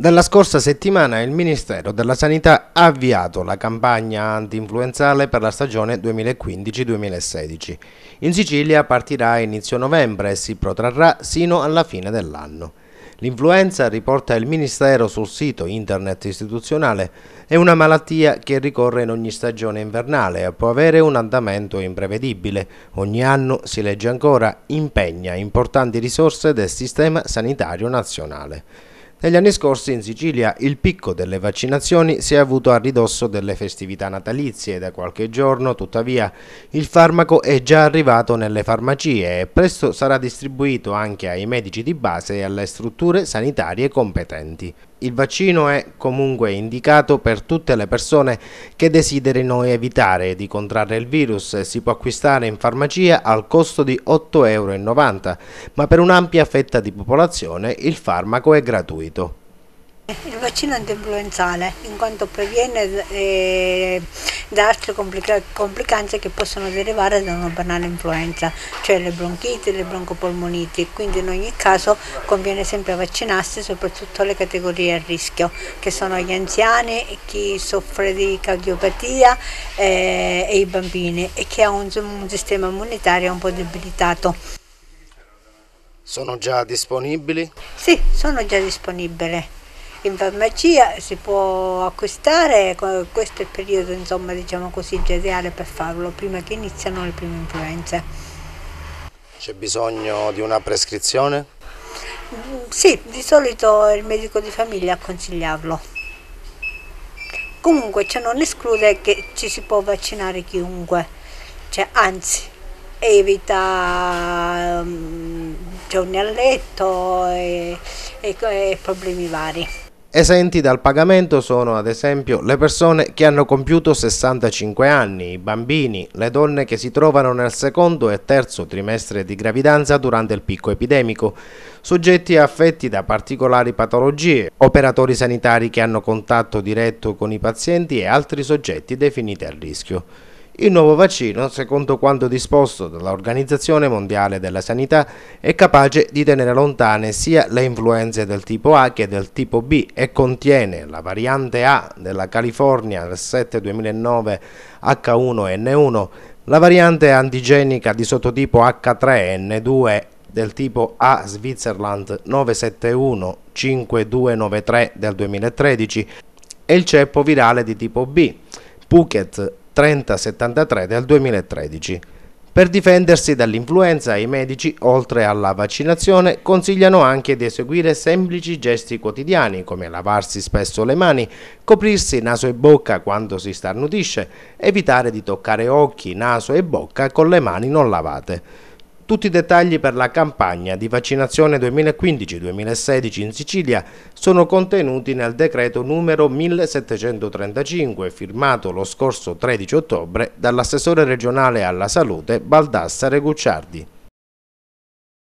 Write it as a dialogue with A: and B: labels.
A: Dalla scorsa settimana il Ministero della Sanità ha avviato la campagna anti-influenzale per la stagione 2015-2016. In Sicilia partirà a inizio novembre e si protrarrà sino alla fine dell'anno. L'influenza, riporta il Ministero sul sito internet istituzionale, è una malattia che ricorre in ogni stagione invernale e può avere un andamento imprevedibile. Ogni anno, si legge ancora, impegna importanti risorse del sistema sanitario nazionale. Negli anni scorsi in Sicilia il picco delle vaccinazioni si è avuto a ridosso delle festività natalizie. Da qualche giorno, tuttavia, il farmaco è già arrivato nelle farmacie e presto sarà distribuito anche ai medici di base e alle strutture sanitarie competenti. Il vaccino è comunque indicato per tutte le persone che desiderino evitare di contrarre il virus e si può acquistare in farmacia al costo di 8,90 euro, ma per un'ampia fetta di popolazione il farmaco è gratuito seguito.
B: Il vaccino antinfluenzale, in quanto previene eh, da altre complica complicanze che possono derivare da una banale influenza, cioè le bronchite, e le broncopolmoniti, quindi in ogni caso conviene sempre vaccinarsi, soprattutto le categorie a rischio, che sono gli anziani, chi soffre di cardiopatia eh, e i bambini e chi ha un, un sistema immunitario un po' debilitato.
A: Sono già disponibili?
B: Sì, sono già disponibili. In farmacia si può acquistare, questo è il periodo insomma diciamo così ideale per farlo, prima che iniziano le prime influenze. C'è
A: bisogno di una prescrizione?
B: Mm, sì, di solito è il medico di famiglia a consigliarlo. Comunque ciò cioè non esclude che ci si può vaccinare chiunque, cioè, anzi evita um, giorni a letto e, e, e problemi vari.
A: Esenti dal pagamento sono ad esempio le persone che hanno compiuto 65 anni, i bambini, le donne che si trovano nel secondo e terzo trimestre di gravidanza durante il picco epidemico, soggetti affetti da particolari patologie, operatori sanitari che hanno contatto diretto con i pazienti e altri soggetti definiti a rischio. Il nuovo vaccino, secondo quanto disposto dall'Organizzazione Mondiale della Sanità, è capace di tenere lontane sia le influenze del tipo A che del tipo B e contiene la variante A della California 7 2009 H1N1, la variante antigenica di sottotipo H3N2 del tipo A Switzerland 971 5293 del 2013 e il ceppo virale di tipo B Phuket 3073 del 2013. Per difendersi dall'influenza i medici, oltre alla vaccinazione, consigliano anche di eseguire semplici gesti quotidiani come lavarsi spesso le mani, coprirsi naso e bocca quando si starnutisce, evitare di toccare occhi, naso e bocca con le mani non lavate. Tutti i dettagli per la campagna di vaccinazione 2015-2016 in Sicilia sono contenuti nel decreto numero 1735 firmato lo scorso 13 ottobre dall'assessore regionale alla salute Baldassare Gucciardi.